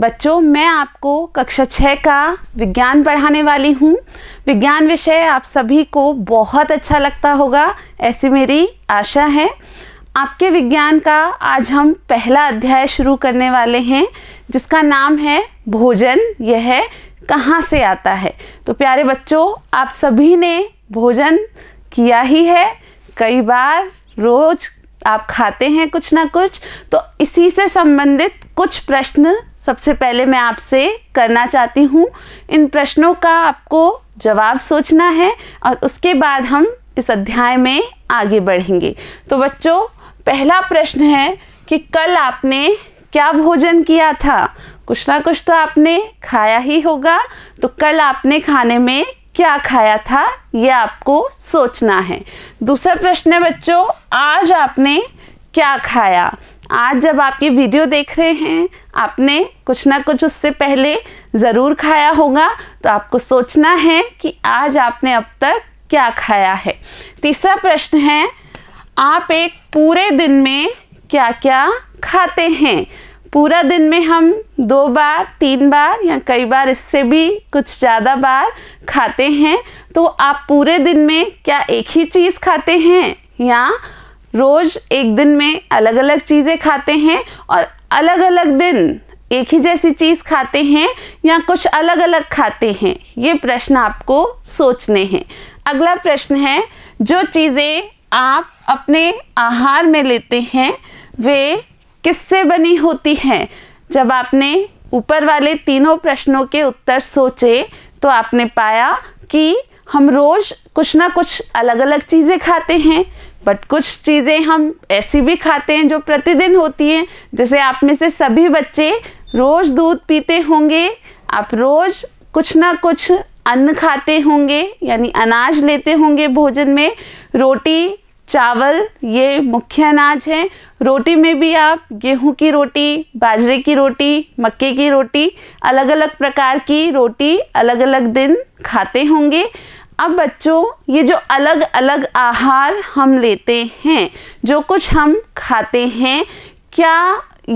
बच्चों मैं आपको कक्षा छः का विज्ञान पढ़ाने वाली हूँ विज्ञान विषय आप सभी को बहुत अच्छा लगता होगा ऐसी मेरी आशा है आपके विज्ञान का आज हम पहला अध्याय शुरू करने वाले हैं जिसका नाम है भोजन यह कहाँ से आता है तो प्यारे बच्चों आप सभी ने भोजन किया ही है कई बार रोज़ आप खाते हैं कुछ ना कुछ तो इसी से संबंधित कुछ प्रश्न सबसे पहले मैं आपसे करना चाहती हूँ इन प्रश्नों का आपको जवाब सोचना है और उसके बाद हम इस अध्याय में आगे बढ़ेंगे तो बच्चों पहला प्रश्न है कि कल आपने क्या भोजन किया था कुछ ना कुछ तो आपने खाया ही होगा तो कल आपने खाने में क्या खाया था ये आपको सोचना है दूसरा प्रश्न है बच्चों आज आपने क्या खाया आज जब आप ये वीडियो देख रहे हैं आपने कुछ ना कुछ उससे पहले ज़रूर खाया होगा तो आपको सोचना है कि आज आपने अब तक क्या खाया है तीसरा प्रश्न है आप एक पूरे दिन में क्या क्या खाते हैं पूरा दिन में हम दो बार तीन बार या कई बार इससे भी कुछ ज़्यादा बार खाते हैं तो आप पूरे दिन में क्या एक ही चीज़ खाते हैं या रोज़ एक दिन में अलग अलग चीज़ें खाते हैं और अलग अलग दिन एक ही जैसी चीज़ खाते हैं या कुछ अलग अलग खाते हैं ये प्रश्न आपको सोचने हैं अगला प्रश्न है जो चीज़ें आप अपने आहार में लेते हैं वे किससे बनी होती हैं जब आपने ऊपर वाले तीनों प्रश्नों के उत्तर सोचे तो आपने पाया कि हम रोज़ कुछ ना कुछ अलग अलग चीज़ें खाते हैं बट कुछ चीज़ें हम ऐसी भी खाते हैं जो प्रतिदिन होती हैं जैसे आप में से सभी बच्चे रोज़ दूध पीते होंगे आप रोज़ कुछ ना कुछ अन्न खाते होंगे यानी अनाज लेते होंगे भोजन में रोटी चावल ये मुख्य अनाज है रोटी में भी आप गेहूं की रोटी बाजरे की रोटी मक्के की रोटी अलग अलग प्रकार की रोटी अलग अलग दिन खाते होंगे अब बच्चों ये जो अलग अलग आहार हम लेते हैं जो कुछ हम खाते हैं क्या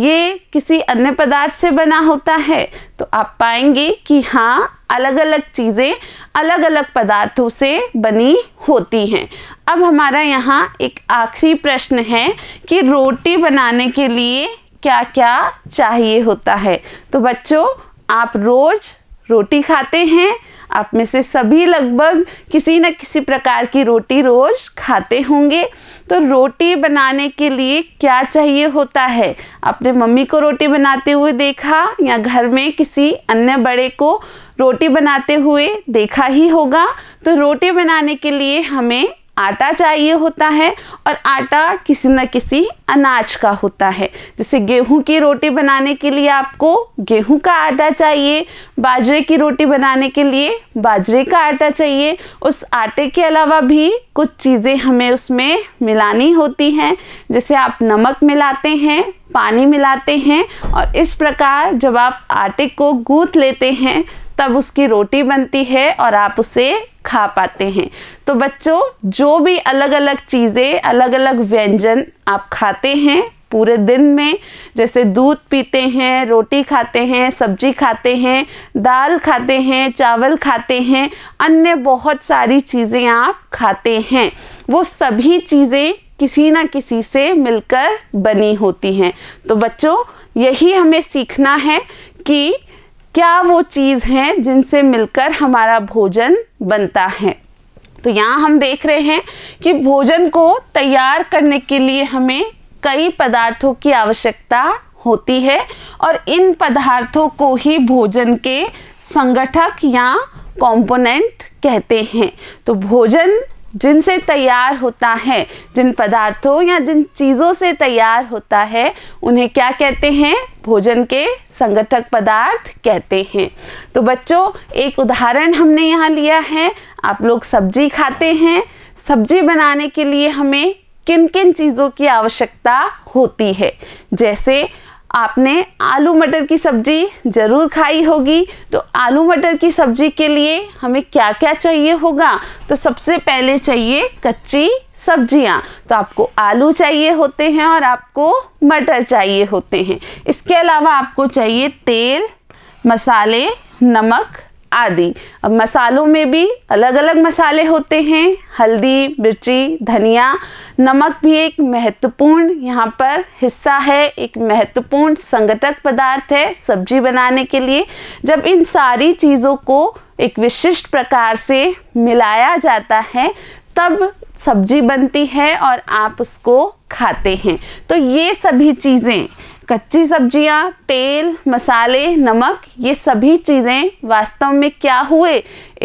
ये किसी अन्य पदार्थ से बना होता है तो आप पाएंगे कि हाँ अलग अलग चीज़ें अलग अलग पदार्थों से बनी होती हैं अब हमारा यहाँ एक आखिरी प्रश्न है कि रोटी बनाने के लिए क्या क्या चाहिए होता है तो बच्चों आप रोज़ रोटी खाते हैं आप में से सभी लगभग किसी न किसी प्रकार की रोटी रोज़ खाते होंगे तो रोटी बनाने के लिए क्या चाहिए होता है आपने मम्मी को रोटी बनाते हुए देखा या घर में किसी अन्य बड़े को रोटी बनाते हुए देखा ही होगा तो रोटी बनाने के लिए हमें आटा चाहिए होता है और आटा किसी न किसी अनाज का होता है जैसे गेहूं की रोटी बनाने के लिए आपको गेहूं का आटा चाहिए बाजरे की रोटी बनाने के लिए बाजरे का आटा चाहिए उस आटे के अलावा भी कुछ चीज़ें हमें उसमें मिलानी होती हैं जैसे आप नमक मिलाते हैं पानी मिलाते हैं और इस प्रकार जब आप आटे को गूँथ लेते हैं तब उसकी रोटी बनती है और आप उसे खा पाते हैं तो बच्चों जो भी अलग अलग चीज़ें अलग अलग व्यंजन आप खाते हैं पूरे दिन में जैसे दूध पीते हैं रोटी खाते हैं सब्जी खाते हैं दाल खाते हैं चावल खाते हैं अन्य बहुत सारी चीज़ें आप खाते हैं वो सभी चीज़ें किसी ना किसी से मिलकर बनी होती हैं तो बच्चों यही हमें सीखना है कि क्या वो चीज़ हैं जिनसे मिलकर हमारा भोजन बनता है तो यहाँ हम देख रहे हैं कि भोजन को तैयार करने के लिए हमें कई पदार्थों की आवश्यकता होती है और इन पदार्थों को ही भोजन के संगठक या कंपोनेंट कहते हैं तो भोजन जिनसे तैयार होता है जिन पदार्थों या जिन चीज़ों से तैयार होता है उन्हें क्या कहते हैं भोजन के संगठक पदार्थ कहते हैं तो बच्चों एक उदाहरण हमने यहाँ लिया है आप लोग सब्जी खाते हैं सब्जी बनाने के लिए हमें किन किन चीज़ों की आवश्यकता होती है जैसे आपने आलू मटर की सब्ज़ी ज़रूर खाई होगी तो आलू मटर की सब्ज़ी के लिए हमें क्या क्या चाहिए होगा तो सबसे पहले चाहिए कच्ची सब्जियां तो आपको आलू चाहिए होते हैं और आपको मटर चाहिए होते हैं इसके अलावा आपको चाहिए तेल मसाले नमक आदि अब मसालों में भी अलग अलग मसाले होते हैं हल्दी मिर्ची धनिया नमक भी एक महत्वपूर्ण यहाँ पर हिस्सा है एक महत्वपूर्ण संगठक पदार्थ है सब्जी बनाने के लिए जब इन सारी चीज़ों को एक विशिष्ट प्रकार से मिलाया जाता है तब सब्जी बनती है और आप उसको खाते हैं तो ये सभी चीज़ें कच्ची सब्जियां तेल मसाले नमक ये सभी चीज़ें वास्तव में क्या हुए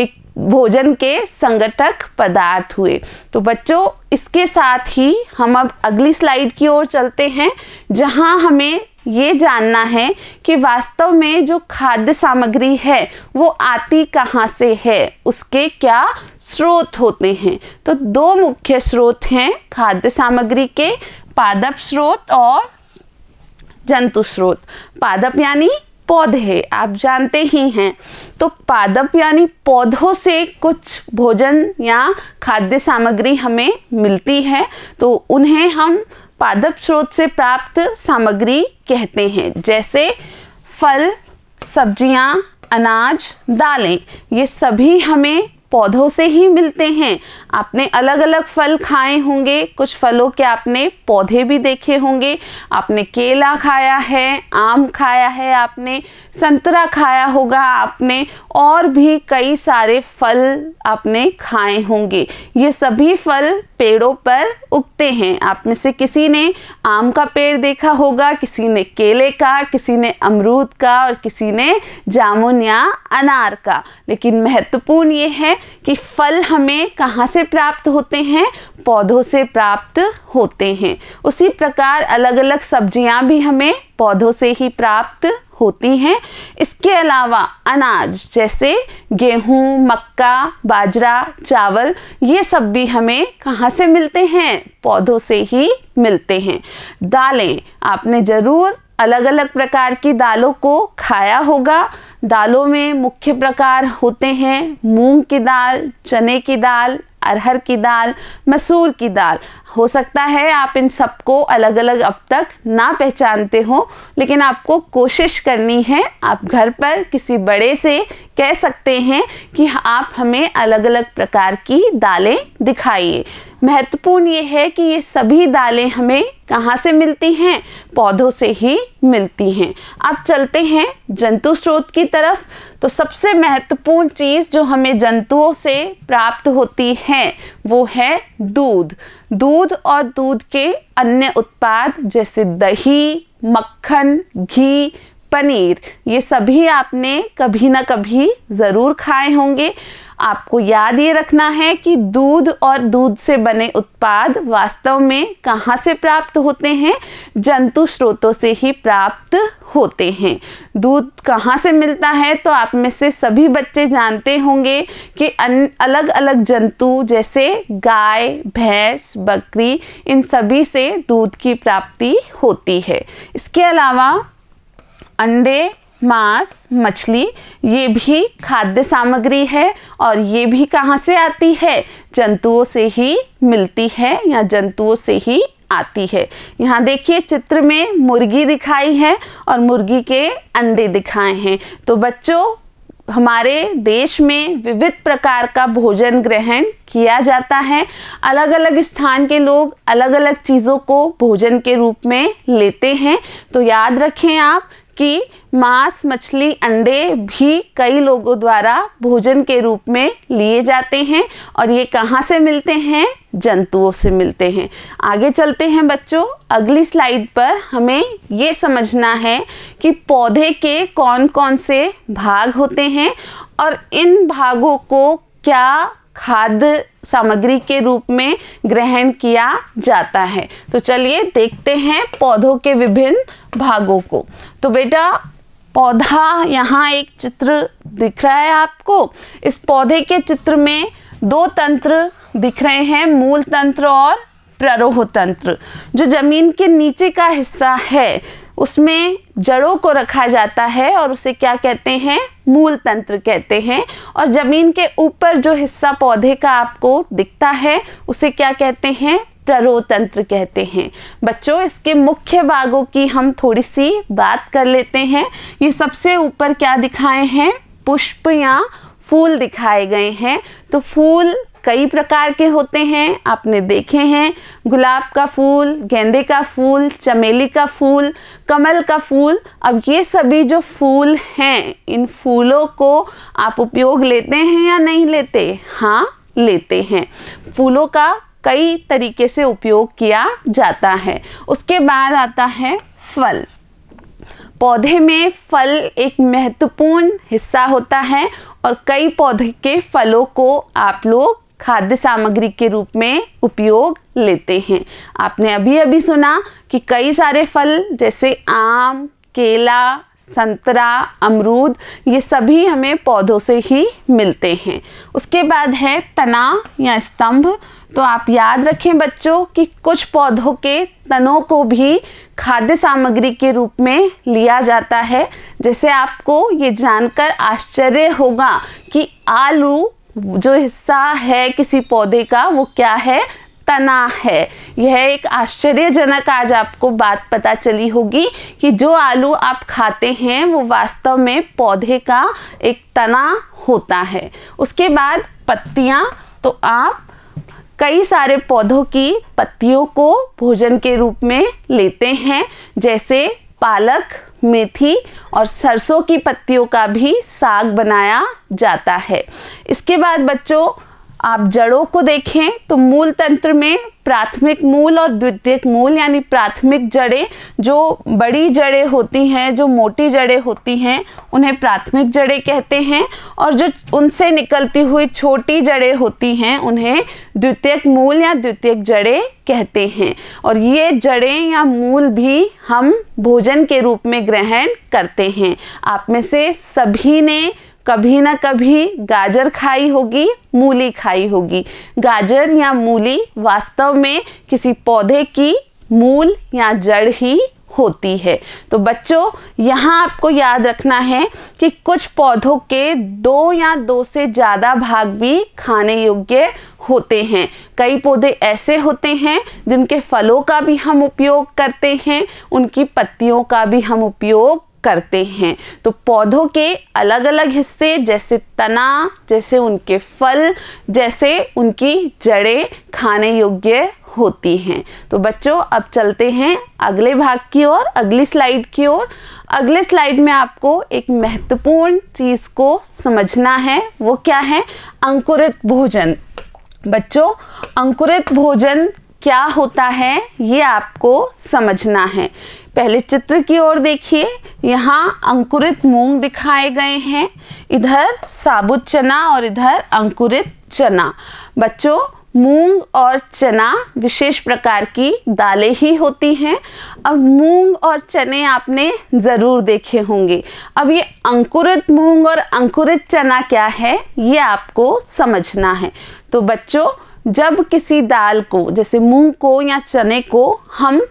एक भोजन के संगठक पदार्थ हुए तो बच्चों इसके साथ ही हम अब अगली स्लाइड की ओर चलते हैं जहां हमें ये जानना है कि वास्तव में जो खाद्य सामग्री है वो आती कहाँ से है उसके क्या स्रोत होते हैं तो दो मुख्य स्रोत हैं खाद्य सामग्री के पादप स्रोत और जंतु स्रोत पादप यानी पौधे आप जानते ही हैं तो पादप यानी पौधों से कुछ भोजन या खाद्य सामग्री हमें मिलती है तो उन्हें हम पादप स्रोत से प्राप्त सामग्री कहते हैं जैसे फल सब्जियां अनाज दालें ये सभी हमें पौधों से ही मिलते हैं आपने अलग अलग फल खाए होंगे कुछ फलों के आपने पौधे भी देखे होंगे आपने केला खाया है आम खाया है आपने संतरा खाया होगा आपने और भी कई सारे फल आपने खाए होंगे ये सभी फल पेड़ों पर उगते हैं आप में से किसी ने आम का पेड़ देखा होगा किसी ने केले का किसी ने अमरूद का और किसी ने जामुन या अनार का लेकिन महत्वपूर्ण ये है कि फल हमें कहाँ से प्राप्त होते हैं पौधों से प्राप्त होते हैं उसी प्रकार अलग अलग सब्जियाँ भी हमें पौधों से ही प्राप्त होती हैं इसके अलावा अनाज जैसे गेहूं मक्का बाजरा चावल ये सब भी हमें कहाँ से मिलते हैं पौधों से ही मिलते हैं दालें आपने ज़रूर अलग अलग प्रकार की दालों को खाया होगा दालों में मुख्य प्रकार होते हैं मूंग की दाल चने की दाल अरहर की दाल मसूर की दाल हो सकता है आप इन सबको अलग अलग अब तक ना पहचानते हो लेकिन आपको कोशिश करनी है आप घर पर किसी बड़े से कह सकते हैं कि आप हमें अलग अलग प्रकार की दालें दिखाइए महत्वपूर्ण ये है कि ये सभी दालें हमें कहाँ से मिलती हैं पौधों से ही मिलती हैं अब चलते हैं जंतु स्रोत की तरफ तो सबसे महत्वपूर्ण चीज़ जो हमें जंतुओं से प्राप्त होती है वो है दूध दूध और दूध के अन्य उत्पाद जैसे दही मक्खन घी पनीर ये सभी आपने कभी ना कभी ज़रूर खाए होंगे आपको याद ये रखना है कि दूध और दूध से बने उत्पाद वास्तव में कहाँ से प्राप्त होते हैं जंतु स्रोतों से ही प्राप्त होते हैं दूध कहाँ से मिलता है तो आप में से सभी बच्चे जानते होंगे कि अलग अलग जंतु जैसे गाय भैंस बकरी इन सभी से दूध की प्राप्ति होती है इसके अलावा अंडे मांस मछली ये भी खाद्य सामग्री है और ये भी कहाँ से आती है जंतुओं से ही मिलती है या जंतुओं से ही आती है यहाँ देखिए चित्र में मुर्गी दिखाई है और मुर्गी के अंडे दिखाए हैं तो बच्चों हमारे देश में विविध प्रकार का भोजन ग्रहण किया जाता है अलग अलग स्थान के लोग अलग अलग चीज़ों को भोजन के रूप में लेते हैं तो याद रखें आप कि मांस मछली अंडे भी कई लोगों द्वारा भोजन के रूप में लिए जाते हैं और ये कहाँ से मिलते हैं जंतुओं से मिलते हैं आगे चलते हैं बच्चों अगली स्लाइड पर हमें ये समझना है कि पौधे के कौन कौन से भाग होते हैं और इन भागों को क्या खाद्य सामग्री के रूप में ग्रहण किया जाता है तो चलिए देखते हैं पौधों के विभिन्न भागों को तो बेटा पौधा यहाँ एक चित्र दिख रहा है आपको इस पौधे के चित्र में दो तंत्र दिख रहे हैं मूल तंत्र और प्ररोह तंत्र जो जमीन के नीचे का हिस्सा है उसमें जड़ों को रखा जाता है और उसे क्या कहते हैं मूल तंत्र कहते हैं और ज़मीन के ऊपर जो हिस्सा पौधे का आपको दिखता है उसे क्या कहते हैं प्ररोतंत्र कहते हैं बच्चों इसके मुख्य भागों की हम थोड़ी सी बात कर लेते हैं ये सबसे ऊपर क्या दिखाए हैं पुष्प या फूल दिखाए गए हैं तो फूल कई प्रकार के होते हैं आपने देखे हैं गुलाब का फूल गेंदे का फूल चमेली का फूल कमल का फूल अब ये सभी जो फूल हैं इन फूलों को आप उपयोग लेते हैं या नहीं लेते हाँ लेते हैं फूलों का कई तरीके से उपयोग किया जाता है उसके बाद आता है फल पौधे में फल एक महत्वपूर्ण हिस्सा होता है और कई पौधे के फलों को आप लोग खाद्य सामग्री के रूप में उपयोग लेते हैं आपने अभी अभी सुना कि कई सारे फल जैसे आम केला संतरा अमरूद ये सभी हमें पौधों से ही मिलते हैं उसके बाद है तना या स्तंभ तो आप याद रखें बच्चों कि कुछ पौधों के तनों को भी खाद्य सामग्री के रूप में लिया जाता है जैसे आपको ये जानकर आश्चर्य होगा कि आलू जो हिस्सा है किसी पौधे का वो क्या है तना है यह एक आश्चर्यजनक आज आपको बात पता चली होगी कि जो आलू आप खाते हैं वो वास्तव में पौधे का एक तना होता है उसके बाद पत्तियाँ तो आप कई सारे पौधों की पत्तियों को भोजन के रूप में लेते हैं जैसे पालक मेथी और सरसों की पत्तियों का भी साग बनाया जाता है इसके बाद बच्चों आप जड़ों को देखें तो मूल तंत्र में प्राथमिक मूल और द्वितीयक मूल यानी प्राथमिक जड़ें जो बड़ी जड़ें होती हैं जो मोटी जड़ें होती हैं उन्हें प्राथमिक जड़ें कहते हैं और जो उनसे निकलती हुई छोटी जड़ें होती हैं उन्हें द्वितीयक मूल या द्वितीयक जड़ें कहते हैं और ये जड़ें या मूल भी हम भोजन के रूप में ग्रहण करते हैं आप में से सभी ने कभी ना कभी गाजर खाई होगी मूली खाई होगी गाजर या मूली वास्तव में किसी पौधे की मूल या जड़ ही होती है तो बच्चों यहाँ आपको याद रखना है कि कुछ पौधों के दो या दो से ज़्यादा भाग भी खाने योग्य होते हैं कई पौधे ऐसे होते हैं जिनके फलों का भी हम उपयोग करते हैं उनकी पत्तियों का भी हम उपयोग करते हैं तो पौधों के अलग अलग हिस्से जैसे तना जैसे उनके फल जैसे उनकी जड़ें खाने योग्य होती हैं तो बच्चों अब चलते हैं अगले भाग की ओर अगली स्लाइड की ओर अगले स्लाइड में आपको एक महत्वपूर्ण चीज़ को समझना है वो क्या है अंकुरित भोजन बच्चों अंकुरित भोजन क्या होता है ये आपको समझना है पहले चित्र की ओर देखिए यहाँ अंकुरित मूंग दिखाए गए हैं इधर साबुत चना और इधर अंकुरित चना बच्चों मूंग और चना विशेष प्रकार की दालें ही होती हैं अब मूंग और चने आपने ज़रूर देखे होंगे अब ये अंकुरित मूंग और अंकुरित चना क्या है ये आपको समझना है तो बच्चों जब किसी दाल को जैसे मूंग को या चने को हम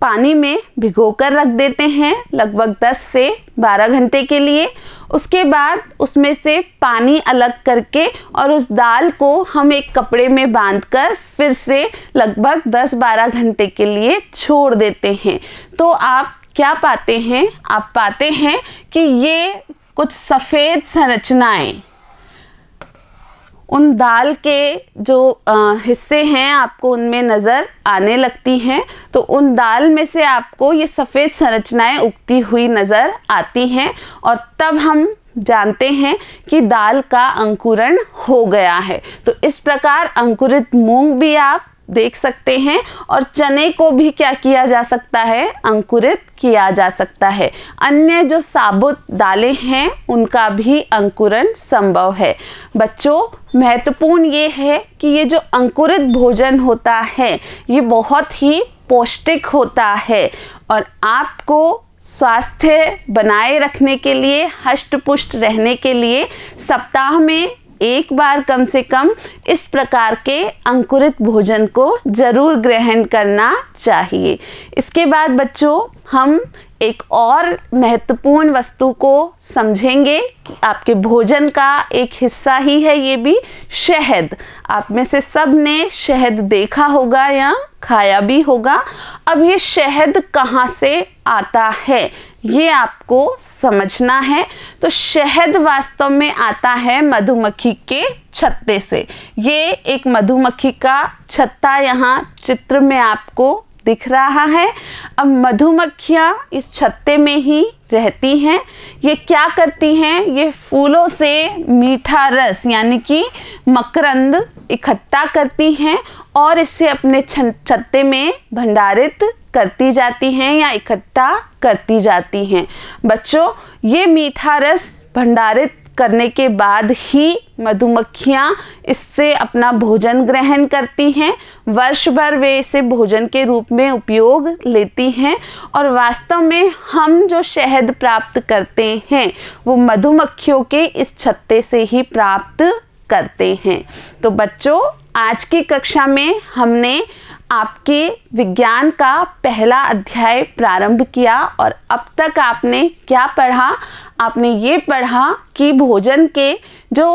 पानी में भिगो कर रख देते हैं लगभग 10 से 12 घंटे के लिए उसके बाद उसमें से पानी अलग करके और उस दाल को हम एक कपड़े में बांध कर फिर से लगभग 10-12 घंटे के लिए छोड़ देते हैं तो आप क्या पाते हैं आप पाते हैं कि ये कुछ सफ़ेद संरचनाएं उन दाल के जो हिस्से हैं आपको उनमें नज़र आने लगती हैं तो उन दाल में से आपको ये सफ़ेद संरचनाएं उगती हुई नज़र आती हैं और तब हम जानते हैं कि दाल का अंकुरण हो गया है तो इस प्रकार अंकुरित मूंग भी आप देख सकते हैं और चने को भी क्या किया जा सकता है अंकुरित किया जा सकता है अन्य जो साबुत दालें हैं उनका भी अंकुरण संभव है बच्चों महत्वपूर्ण ये है कि ये जो अंकुरित भोजन होता है ये बहुत ही पौष्टिक होता है और आपको स्वास्थ्य बनाए रखने के लिए हष्ट पुष्ट रहने के लिए सप्ताह में एक बार कम से कम इस प्रकार के अंकुरित भोजन को ज़रूर ग्रहण करना चाहिए इसके बाद बच्चों हम एक और महत्वपूर्ण वस्तु को समझेंगे कि आपके भोजन का एक हिस्सा ही है ये भी शहद आप में से सब ने शहद देखा होगा या खाया भी होगा अब ये शहद कहाँ से आता है ये आपको समझना है तो शहद वास्तव में आता है मधुमक्खी के छत्ते से ये एक मधुमक्खी का छत्ता यहाँ चित्र में आपको दिख रहा है अब मधुमक्खियाँ इस छत्ते में ही रहती हैं ये क्या करती हैं ये फूलों से मीठा रस यानी कि मकरंद इकट्ठा करती हैं और इसे अपने छत्ते में भंडारित करती जाती हैं या इकट्ठा करती जाती हैं बच्चों ये मीठा रस भंडारित करने के बाद ही मधुमक्खियाँ इससे अपना भोजन ग्रहण करती हैं वर्ष भर वे इसे भोजन के रूप में उपयोग लेती हैं और वास्तव में हम जो शहद प्राप्त करते हैं वो मधुमक्खियों के इस छत्ते से ही प्राप्त करते हैं तो बच्चों आज की कक्षा में हमने आपके विज्ञान का पहला अध्याय प्रारंभ किया और अब तक आपने क्या पढ़ा आपने ये पढ़ा कि भोजन के जो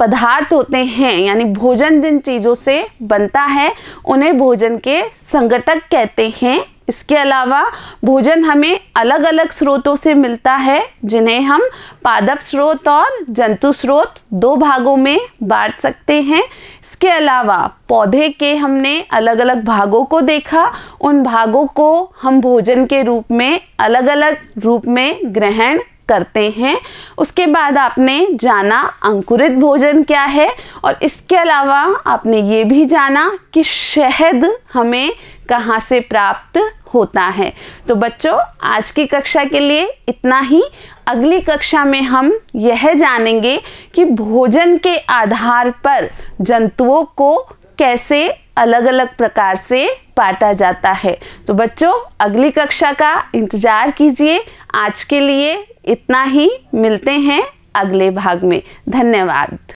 पदार्थ होते हैं यानी भोजन जिन चीज़ों से बनता है उन्हें भोजन के संगठक कहते हैं इसके अलावा भोजन हमें अलग अलग स्रोतों से मिलता है जिन्हें हम पादप स्रोत और जंतु स्रोत दो भागों में बांट सकते हैं इसके अलावा पौधे के हमने अलग अलग भागों को देखा उन भागों को हम भोजन के रूप में अलग अलग रूप में ग्रहण करते हैं उसके बाद आपने जाना अंकुरित भोजन क्या है और इसके अलावा आपने ये भी जाना कि शहद हमें कहाँ से प्राप्त होता है तो बच्चों आज की कक्षा के लिए इतना ही अगली कक्षा में हम यह जानेंगे कि भोजन के आधार पर जंतुओं को कैसे अलग अलग प्रकार से बांटा जाता है तो बच्चों अगली कक्षा का इंतज़ार कीजिए आज के लिए इतना ही मिलते हैं अगले भाग में धन्यवाद